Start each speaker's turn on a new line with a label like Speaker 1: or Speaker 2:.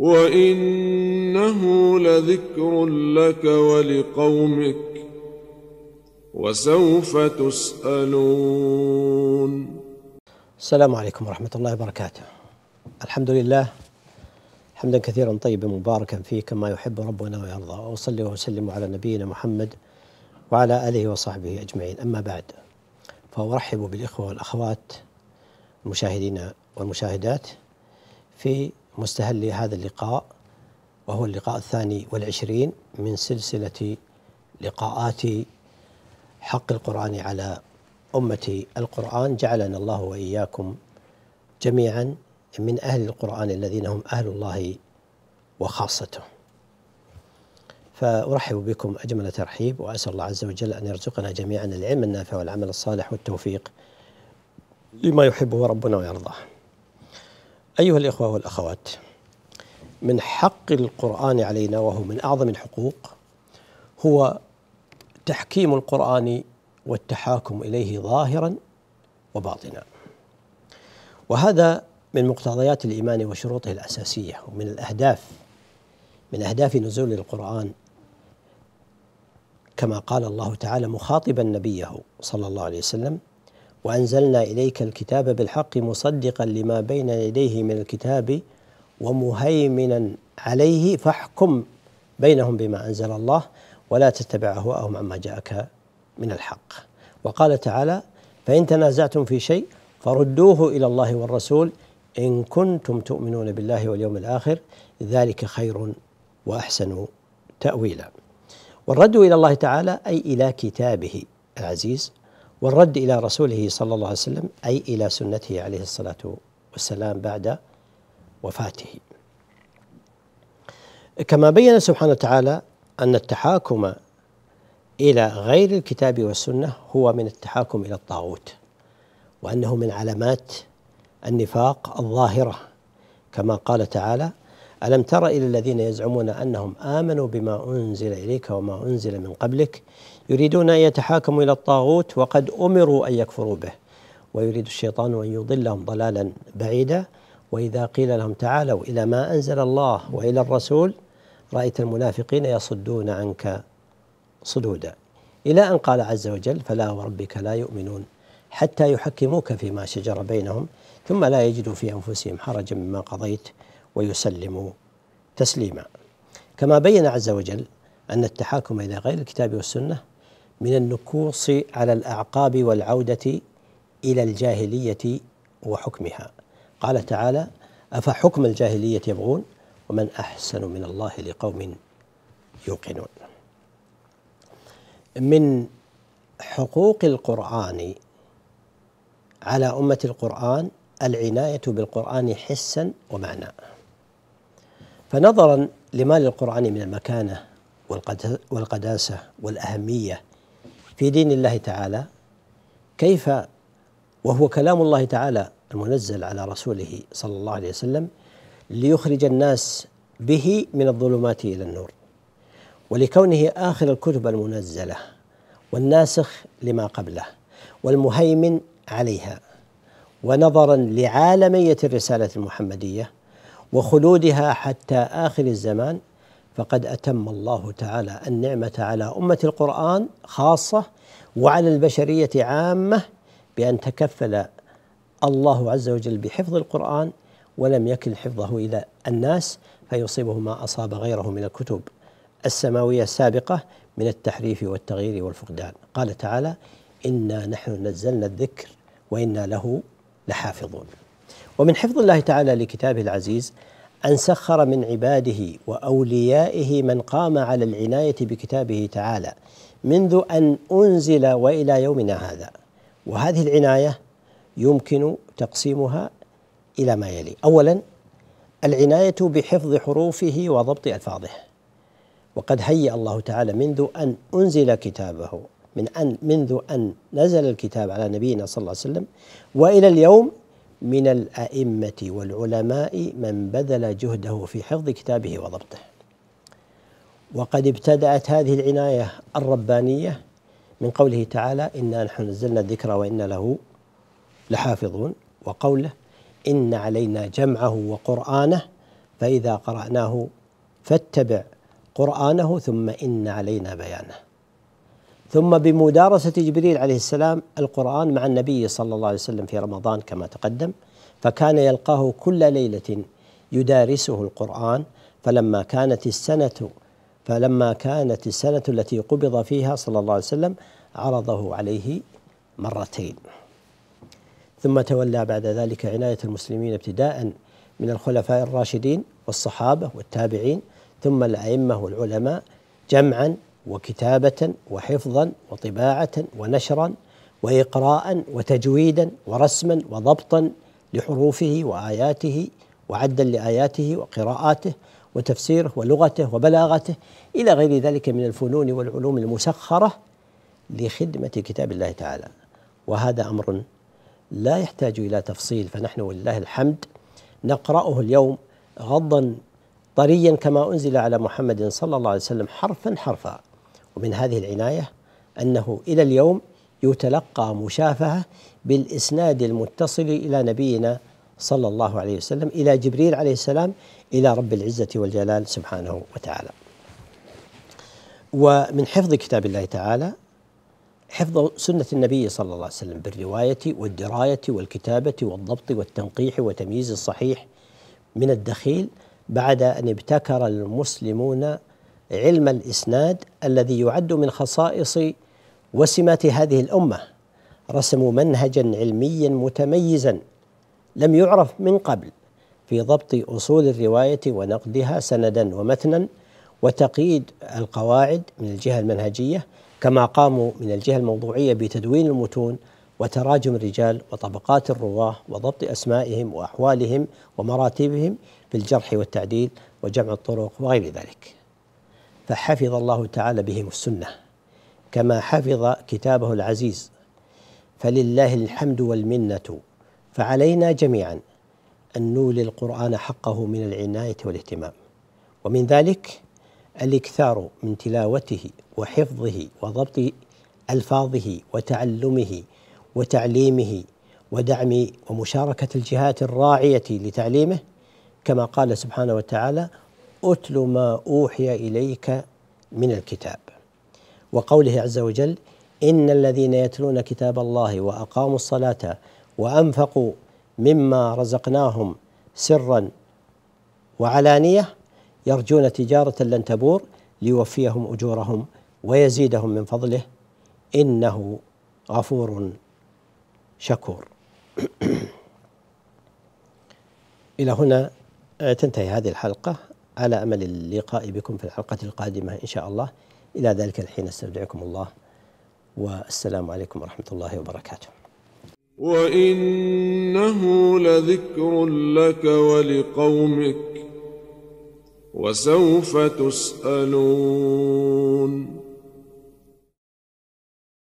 Speaker 1: وانه لذكر لك ولقومك وسوف تسالون السلام عليكم ورحمه الله وبركاته الحمد لله حمدا كثيرا طيبا مباركا فيه كما يحب ربنا ويرضى واصلي واسلم على نبينا محمد وعلى اله وصحبه اجمعين اما بعد فارحب بالاخوه والاخوات المشاهدين والمشاهدات في مستهل لهذا اللقاء وهو اللقاء الثاني والعشرين من سلسلة لقاءات حق القرآن على أمة القرآن جعلنا الله وإياكم جميعا من أهل القرآن الذين هم أهل الله وخاصته فأرحب بكم أجمل ترحيب وأسأل الله عز وجل أن يرزقنا جميعا العلم النافع والعمل الصالح والتوفيق لما يحبه ربنا ويرضاه أيها الإخوة والأخوات من حق القرآن علينا وهو من أعظم الحقوق هو تحكيم القرآن والتحاكم إليه ظاهرا وباطنا وهذا من مقتضيات الإيمان وشروطه الأساسية ومن الأهداف من أهداف نزول القرآن كما قال الله تعالى مخاطبا نبيه صلى الله عليه وسلم وأنزلنا إليك الكتاب بالحق مصدقا لما بين يديه من الكتاب ومهيمنا عليه فاحكم بينهم بما أنزل الله ولا تتبع أهواءهم عما جاءك من الحق وقال تعالى فإن تنازعتم في شيء فردوه إلى الله والرسول إن كنتم تؤمنون بالله واليوم الآخر ذلك خير وأحسن تأويلا والرد إلى الله تعالى أي إلى كتابه العزيز والرد إلى رسوله صلى الله عليه وسلم أي إلى سنته عليه الصلاة والسلام بعد وفاته كما بين سبحانه وتعالى أن التحاكم إلى غير الكتاب والسنة هو من التحاكم إلى الطاغوت وأنه من علامات النفاق الظاهرة كما قال تعالى ألم تر إلى الذين يزعمون أنهم آمنوا بما أنزل إليك وما أنزل من قبلك يريدون أن يتحاكموا إلى الطاغوت وقد أمروا أن يكفروا به ويريد الشيطان أن يضلهم ضلالا بعيدا وإذا قيل لهم تعالوا إلى ما أنزل الله وإلى الرسول رأيت المنافقين يصدون عنك صدودا إلى أن قال عز وجل فلا وربك لا يؤمنون حتى يحكموك فيما شجر بينهم ثم لا يجدوا في أنفسهم حرجا مما قضيت ويسلم تسليما كما بين عز وجل أن التحاكم إلى غير الكتاب والسنة من النكوص على الأعقاب والعودة إلى الجاهلية وحكمها قال تعالى أفحكم الجاهلية يبغون ومن أحسن من الله لقوم يوقنون من حقوق القرآن على أمة القرآن العناية بالقرآن حسا ومعنى فنظرا لما للقرآن من المكانة والقداسة والأهمية في دين الله تعالى كيف وهو كلام الله تعالى المنزل على رسوله صلى الله عليه وسلم ليخرج الناس به من الظلمات إلى النور ولكونه آخر الكتب المنزلة والناسخ لما قبله والمهيمن عليها ونظرا لعالمية الرسالة المحمدية وخلودها حتى آخر الزمان فقد أتم الله تعالى النعمة على أمة القرآن خاصة وعلى البشرية عامة بأن تكفل الله عز وجل بحفظ القرآن ولم يكل حفظه إلى الناس فيصيبه ما أصاب غيره من الكتب السماوية السابقة من التحريف والتغيير والفقدان قال تعالى إنا نحن نزلنا الذكر وإنا له لحافظون ومن حفظ الله تعالى لكتابه العزيز أن سخر من عباده وأوليائه من قام على العناية بكتابه تعالى منذ أن أنزل وإلى يومنا هذا وهذه العناية يمكن تقسيمها إلى ما يلي أولا العناية بحفظ حروفه وضبط ألفاظه وقد هيأ الله تعالى منذ أن أنزل كتابه من أن منذ أن نزل الكتاب على نبينا صلى الله عليه وسلم وإلى اليوم من الأئمة والعلماء من بذل جهده في حفظ كتابه وضبطه وقد ابتدأت هذه العناية الربانية من قوله تعالى إنا نحن نزلنا الذكر وإنا له لحافظون وقوله إن علينا جمعه وقرآنه فإذا قرأناه فاتبع قرآنه ثم إن علينا بيانه ثم بمدارسة جبريل عليه السلام القرآن مع النبي صلى الله عليه وسلم في رمضان كما تقدم فكان يلقاه كل ليلة يدارسه القرآن فلما كانت السنة فلما كانت السنة التي قبض فيها صلى الله عليه وسلم عرضه عليه مرتين ثم تولى بعد ذلك عناية المسلمين ابتداء من الخلفاء الراشدين والصحابة والتابعين ثم الأئمة والعلماء جمعا وكتابة وحفظا وطباعة ونشرا وإقراء وتجويدا ورسما وضبطا لحروفه وآياته وعدا لآياته وقراءاته وتفسيره ولغته وبلاغته إلى غير ذلك من الفنون والعلوم المسخرة لخدمة كتاب الله تعالى وهذا أمر لا يحتاج إلى تفصيل فنحن ولله الحمد نقرأه اليوم غضا طريا كما أنزل على محمد صلى الله عليه وسلم حرفا حرفا من هذه العناية أنه إلى اليوم يتلقى مشافهة بالإسناد المتصل إلى نبينا صلى الله عليه وسلم إلى جبريل عليه السلام إلى رب العزة والجلال سبحانه وتعالى ومن حفظ كتاب الله تعالى حفظ سنة النبي صلى الله عليه وسلم بالرواية والدراية والكتابة والضبط والتنقيح وتمييز الصحيح من الدخيل بعد أن ابتكر المسلمون علم الاسناد الذي يعد من خصائص وسمات هذه الامه رسموا منهجا علميا متميزا لم يعرف من قبل في ضبط اصول الروايه ونقدها سندا ومتنا وتقييد القواعد من الجهه المنهجيه كما قاموا من الجهه الموضوعيه بتدوين المتون وتراجم الرجال وطبقات الرواه وضبط اسمائهم واحوالهم ومراتبهم في الجرح والتعديل وجمع الطرق وغير ذلك. فحفظ الله تعالى بهم السنه كما حفظ كتابه العزيز فلله الحمد والمنه فعلينا جميعا ان نولي القران حقه من العنايه والاهتمام ومن ذلك الاكثار من تلاوته وحفظه وضبط الفاظه وتعلمه وتعليمه ودعم ومشاركه الجهات الراعيه لتعليمه كما قال سبحانه وتعالى أتل ما أوحي إليك من الكتاب وقوله عز وجل إن الذين يتلون كتاب الله وأقاموا الصلاة وأنفقوا مما رزقناهم سرا وعلانية يرجون تجارة لن تبور ليوفيهم أجورهم ويزيدهم من فضله إنه غفور شكور إلى هنا آه، تنتهي هذه الحلقة على امل اللقاء بكم في الحلقه القادمه ان شاء الله الى ذلك الحين استودعكم الله والسلام عليكم ورحمه الله وبركاته. وانه لذكر لك ولقومك وسوف تسالون